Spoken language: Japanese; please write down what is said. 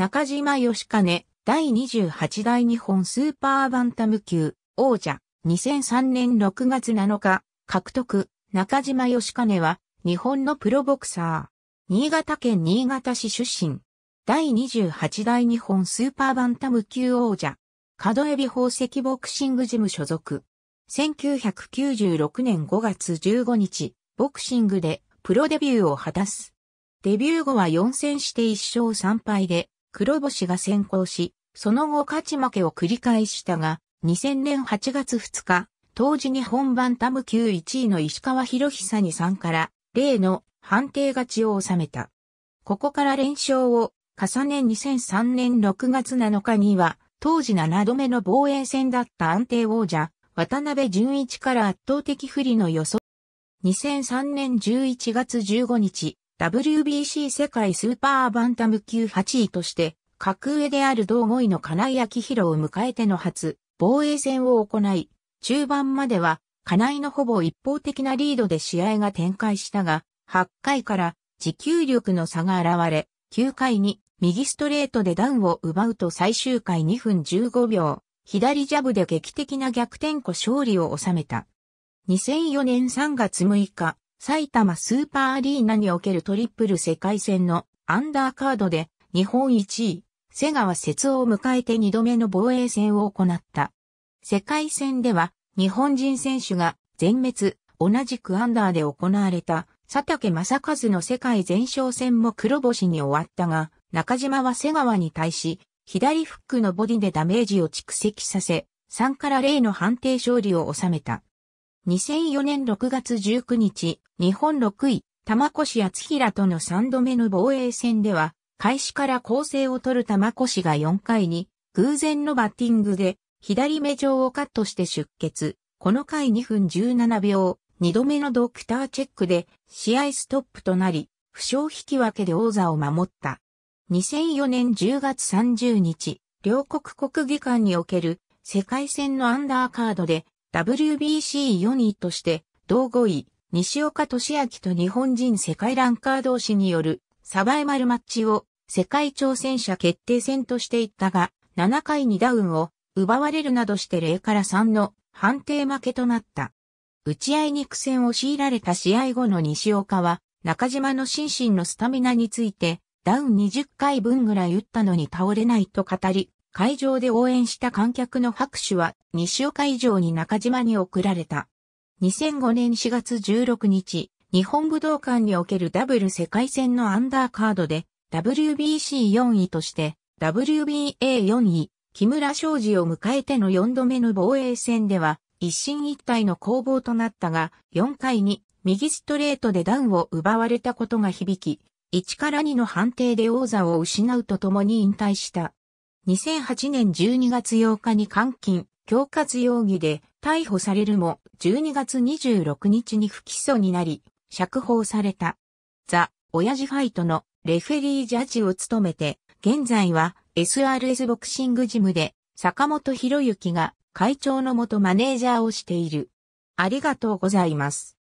中島義兼、第28代日本スーパーバンタム級、王者、2003年6月7日、獲得、中島義兼は、日本のプロボクサー。新潟県新潟市出身。第28代日本スーパーバンタム級王者。角エビ宝石ボクシングジム所属。1996年5月15日、ボクシングでプロデビューを果たす。デビュー後は4戦して1勝3敗で、黒星が先行し、その後勝ち負けを繰り返したが、2000年8月2日、当時日本版タム級1位の石川博久に3から例の判定勝ちを収めた。ここから連勝を重ね2003年6月7日には、当時7度目の防衛戦だった安定王者、渡辺淳一から圧倒的不利の予想。2003年11月15日、WBC 世界スーパーバンタム級8位として、格上である同5位の金井明宏を迎えての初、防衛戦を行い、中盤までは、金井のほぼ一方的なリードで試合が展開したが、8回から持久力の差が現れ、9回に右ストレートでダウンを奪うと最終回2分15秒、左ジャブで劇的な逆転庫勝利を収めた。2004年3月6日、埼玉スーパーアリーナにおけるトリプル世界戦のアンダーカードで日本一位、瀬川節を迎えて2度目の防衛戦を行った。世界戦では日本人選手が全滅、同じくアンダーで行われた佐竹正和の世界全勝戦も黒星に終わったが、中島は瀬川に対し、左フックのボディでダメージを蓄積させ、3から0の判定勝利を収めた。2004年6月19日、日本6位、玉越厚平との3度目の防衛戦では、開始から構成を取る玉越が4回に、偶然のバッティングで、左目上をカットして出血。この回2分17秒、2度目のドクターチェックで、試合ストップとなり、負傷引き分けで王座を守った。2004年10月30日、両国国技館における世界戦のアンダーカードで WBC4 位として同5位、西岡俊明と日本人世界ランカー同士によるサバイバルマッチを世界挑戦者決定戦としていったが、7回にダウンを奪われるなどして0から3の判定負けとなった。打ち合いに苦戦を強いられた試合後の西岡は、中島の心身のスタミナについて、ダウン20回分ぐらい打ったのに倒れないと語り、会場で応援した観客の拍手は西岡以上に中島に送られた。2005年4月16日、日本武道館におけるダブル世界戦のアンダーカードで、WBC4 位として、WBA4 位、木村昌司を迎えての4度目の防衛戦では、一進一退の攻防となったが、4回に右ストレートでダウンを奪われたことが響き、1から2の判定で王座を失うとともに引退した。2008年12月8日に監禁、恐喝容疑で逮捕されるも12月26日に不起訴になり、釈放された。ザ・親父ファイトのレフェリージャッジを務めて、現在は SRS ボクシングジムで坂本博之が会長の元マネージャーをしている。ありがとうございます。